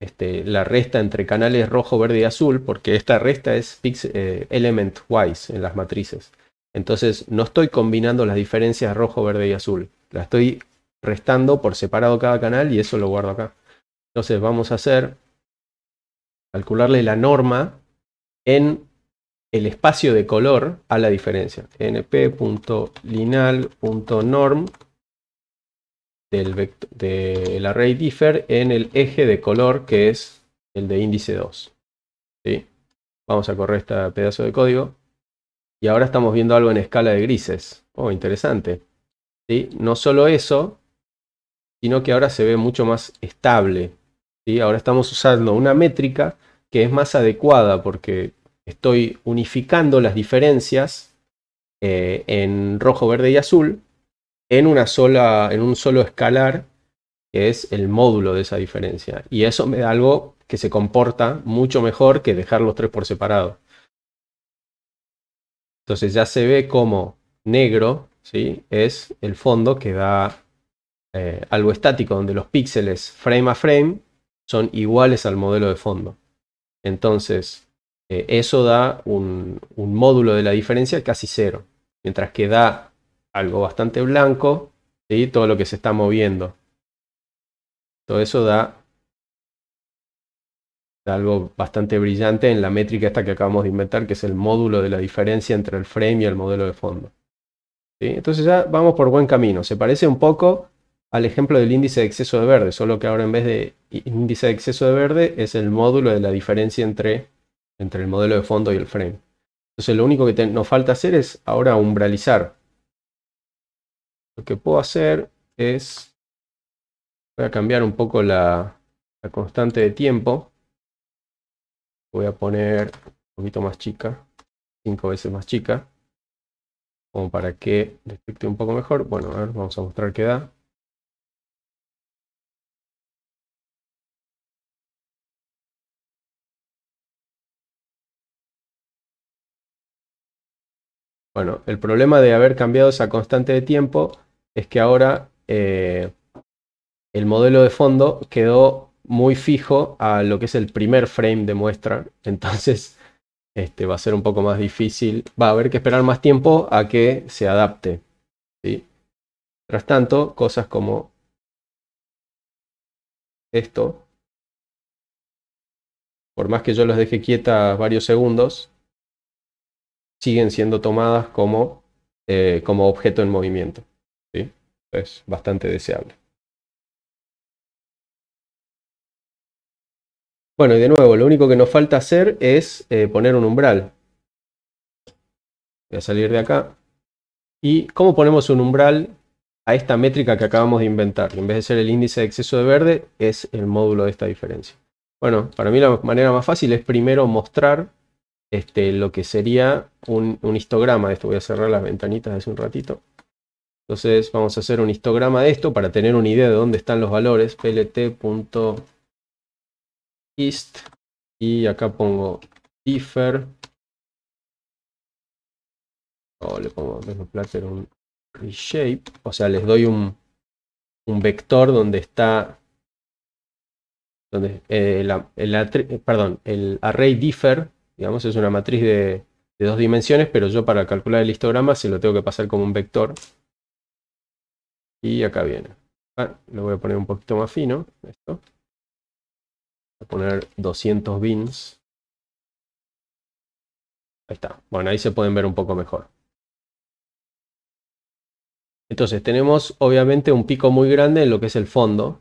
S1: este, la resta entre canales rojo, verde y azul, porque esta resta es eh, element wise en las matrices. Entonces no estoy combinando las diferencias rojo, verde y azul. La estoy restando por separado cada canal y eso lo guardo acá. Entonces vamos a hacer, calcularle la norma en el espacio de color a la diferencia. np.linal.norm del, array differ en el eje de color que es el de índice 2. ¿Sí? Vamos a correr este pedazo de código. Y ahora estamos viendo algo en escala de grises. Oh, interesante. ¿Sí? No solo eso, sino que ahora se ve mucho más estable. ¿Sí? Ahora estamos usando una métrica que es más adecuada porque estoy unificando las diferencias eh, en rojo, verde y azul en, una sola, en un solo escalar que es el módulo de esa diferencia. Y eso me da algo que se comporta mucho mejor que dejar los tres por separado. Entonces ya se ve como negro ¿sí? es el fondo que da eh, algo estático, donde los píxeles frame a frame son iguales al modelo de fondo. Entonces, eh, eso da un, módulo de la diferencia casi cero, mientras que da algo bastante blanco, y todo lo que se está moviendo. Todo eso da algo bastante brillante en la métrica esta que acabamos de inventar, que es el módulo de la diferencia entre el frame y el modelo de fondo. ¿Sí? Entonces ya vamos por buen camino. Se parece un poco al ejemplo del índice de exceso de verde, solo que ahora en vez de índice de exceso de verde es el módulo de la diferencia entre, entre el modelo de fondo y el frame. Entonces lo único que nos falta hacer es ahora umbralizar. Lo que puedo hacer es, voy a cambiar un poco la constante de tiempo voy a poner un poquito más chica,
S2: cinco veces más chica, como para que detecte un poco mejor. Bueno, a ver, vamos a mostrar qué da. Bueno, el problema de haber cambiado esa constante de tiempo
S1: es que ahora eh, el modelo de fondo quedó muy fijo a lo que es el primer frame de muestra. Entonces este, va a ser un poco más difícil. Va a haber que esperar más tiempo a que se adapte. ¿sí?
S2: Tras tanto, cosas como esto. Por más que yo las deje quietas varios segundos, siguen siendo tomadas como, eh, como objeto en movimiento. ¿sí? Es bastante deseable. Bueno, y de nuevo, lo único que nos falta hacer es eh, poner un umbral.
S1: Voy a salir de acá. ¿Y cómo ponemos un umbral a esta métrica que acabamos de inventar? en vez de ser el índice de exceso de verde, es el módulo de esta diferencia. Bueno, para mí la manera más fácil es primero mostrar este, lo que sería un, histograma de esto. Voy a cerrar las ventanitas hace un ratito. Entonces vamos a hacer un histograma de esto para tener una idea de dónde están los valores. plt.
S2: Y acá pongo differ. O le pongo platter un reshape. O sea, les doy un, un vector donde está.
S1: Donde eh, el, eh, perdón, el array differ, digamos, es una matriz de, dos dimensiones, pero yo para calcular el histograma se lo tengo que pasar como un vector.
S2: Y acá viene. Ah, lo voy a poner un poquito más fino. Esto a poner 200 bins. Ahí está. Bueno, ahí se pueden ver un poco mejor. Entonces tenemos obviamente un pico muy grande en lo que es el fondo.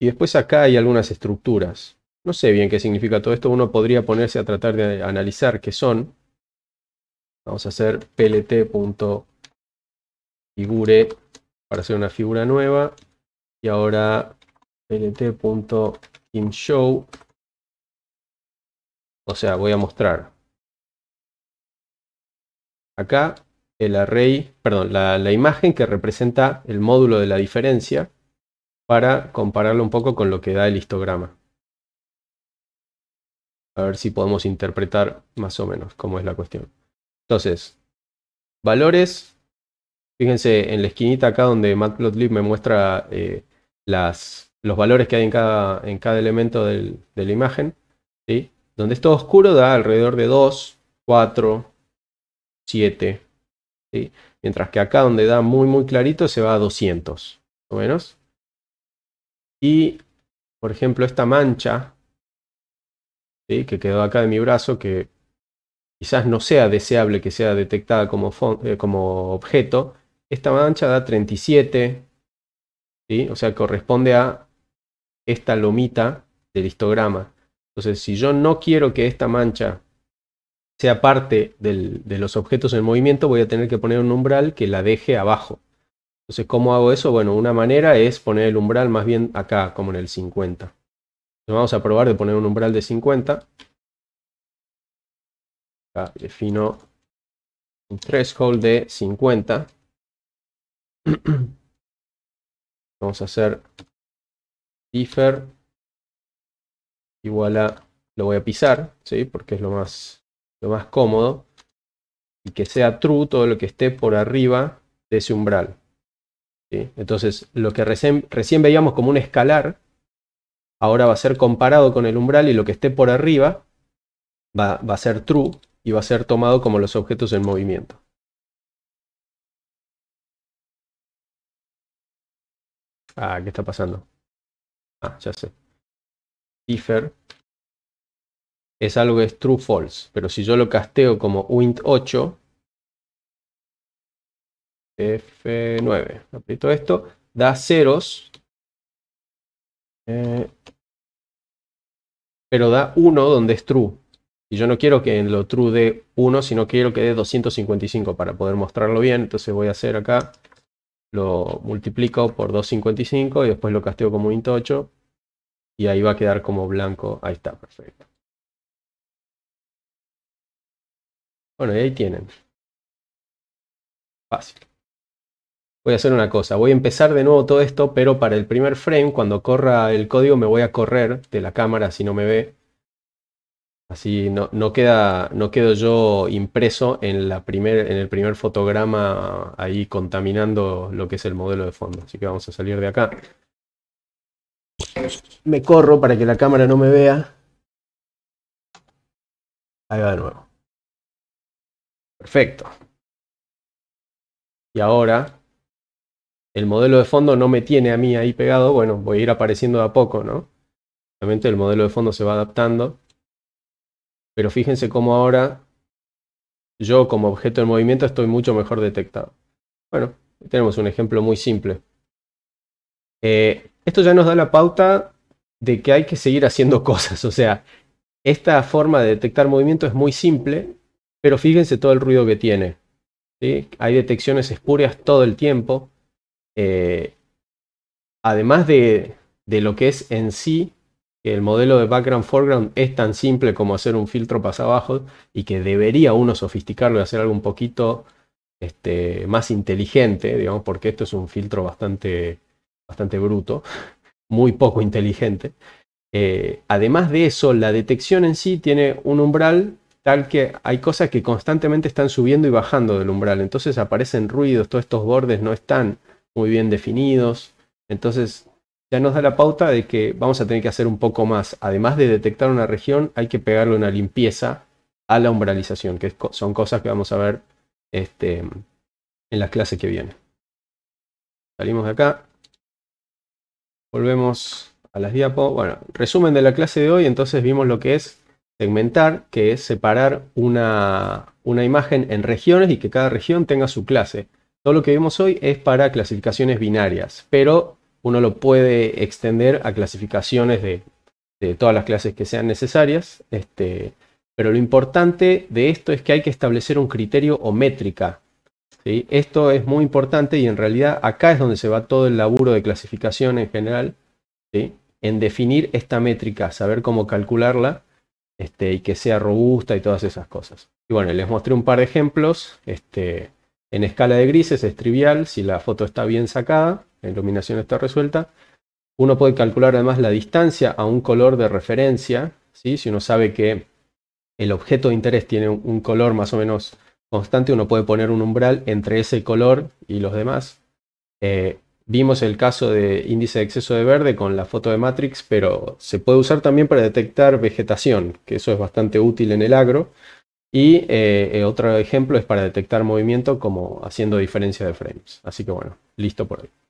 S1: Y después acá hay algunas estructuras. No sé bien qué significa todo esto. Uno podría ponerse a tratar de analizar qué son. Vamos a hacer plt.figure
S2: para hacer una figura nueva. Y ahora lt.inshow. O sea, voy a mostrar. Acá el
S1: array, perdón, la, imagen que representa el módulo de la diferencia para compararlo un poco con lo que da el histograma. A ver si podemos interpretar más o menos cómo es la cuestión. Entonces, valores. Fíjense en la esquinita acá donde Matplotlib me muestra eh, las, los valores que hay en cada, en cada elemento de la imagen. ¿sí? Donde es todo oscuro da alrededor de 2, 4, 7. Mientras que acá donde da muy muy clarito se va a 200, o menos. Y, por ejemplo, esta mancha que quedó acá de mi brazo, que quizás no sea deseable que sea detectada como, eh, como objeto, esta mancha da 37, ¿sí? o sea, corresponde a esta lomita del histograma. Entonces, si yo no quiero que esta mancha sea parte de los objetos en movimiento, voy a tener que poner un umbral que la deje abajo. Entonces, ¿cómo hago eso? Bueno, una manera es poner el umbral más bien acá, como en el 50. Entonces, vamos a probar de poner un umbral de 50.
S2: Acá defino un threshold de 50. Vamos a hacer differ igual a, lo voy a pisar,
S1: ¿sí? porque es lo más, cómodo, y que sea true todo lo que esté por arriba de ese umbral. Entonces, lo que recién, veíamos como un escalar, ahora va a ser comparado con el umbral y lo que esté por arriba
S2: va, va a ser true y va a ser tomado como los objetos en movimiento. Ah, ¿qué está pasando? Ah, ya sé. Es algo que es true false. Pero si yo lo casteo como wind 8 F9. Aprieto esto. Da ceros. Eh, pero da 1 donde es true.
S1: Y yo no quiero que en lo true dé 1, sino quiero que dé 255 para poder mostrarlo bien. Entonces voy a hacer acá lo multiplico por 2.55 y después lo casteo
S2: como 28 y ahí va a quedar como blanco. Ahí está, perfecto. Bueno, y ahí tienen. Fácil. Voy a hacer una cosa, voy a empezar de nuevo todo esto, pero para el primer frame,
S1: cuando corra el código me voy a correr de la cámara si no me ve Así no, queda, no quedo yo impreso en, la en el primer fotograma ahí contaminando lo que es el modelo de fondo. Así que vamos a salir de acá.
S2: Me corro para que la cámara no me vea. Ahí va de nuevo. Perfecto. Y ahora el modelo de fondo no me tiene a mí ahí pegado. Bueno, voy
S1: a ir apareciendo de a poco, ¿no? Obviamente el modelo de fondo se va adaptando. Pero fíjense cómo ahora yo como objeto en movimiento estoy mucho mejor detectado. Bueno, tenemos un ejemplo muy simple. Eh, esto ya nos da la pauta de que hay que seguir haciendo cosas. O sea, esta forma de detectar movimiento es muy simple, pero fíjense todo el ruido que tiene. Hay detecciones espurias todo el tiempo. Eh, además de lo que es en sí que el modelo de background-foreground es tan simple como hacer un filtro abajo y que debería uno sofisticarlo y hacer algo un poquito este, más inteligente, digamos, porque esto es un filtro bastante, bastante bruto, muy poco inteligente. Eh, además de eso, la detección en sí tiene un umbral tal que hay cosas que constantemente están subiendo y bajando del umbral, entonces aparecen ruidos, todos estos bordes no están muy bien definidos, entonces ya nos da la pauta de que vamos a tener que hacer un poco más. Además de detectar una región, hay que pegarle una limpieza a la umbralización, que son cosas que vamos a ver este, en las clases que vienen. Salimos de acá. Volvemos a las diapos. Bueno, resumen de la clase de hoy, entonces vimos lo que es segmentar, que es separar una, una imagen en regiones y que cada región tenga su clase. Todo lo que vimos hoy es para clasificaciones binarias, pero uno lo puede extender a clasificaciones de, todas las clases que sean necesarias. Este, pero lo importante de esto es que hay que establecer un criterio o métrica. Esto es muy importante y en realidad acá es donde se va todo el laburo de clasificación en general, en definir esta métrica, saber cómo calcularla este, y que sea robusta y todas esas cosas. Y bueno, les mostré un par de ejemplos. Este, en escala de grises es trivial, si la foto está bien sacada, la iluminación está resuelta. Uno puede calcular además la distancia a un color de referencia, si uno sabe que el objeto de interés tiene un color más o menos constante, uno puede poner un umbral entre ese color y los demás. Eh, vimos el caso de índice de exceso de verde con la foto de Matrix, pero se puede usar también para detectar vegetación, que eso es bastante útil en el agro, y eh, eh, otro ejemplo es para detectar movimiento como haciendo diferencia de frames. Así que bueno, listo por hoy.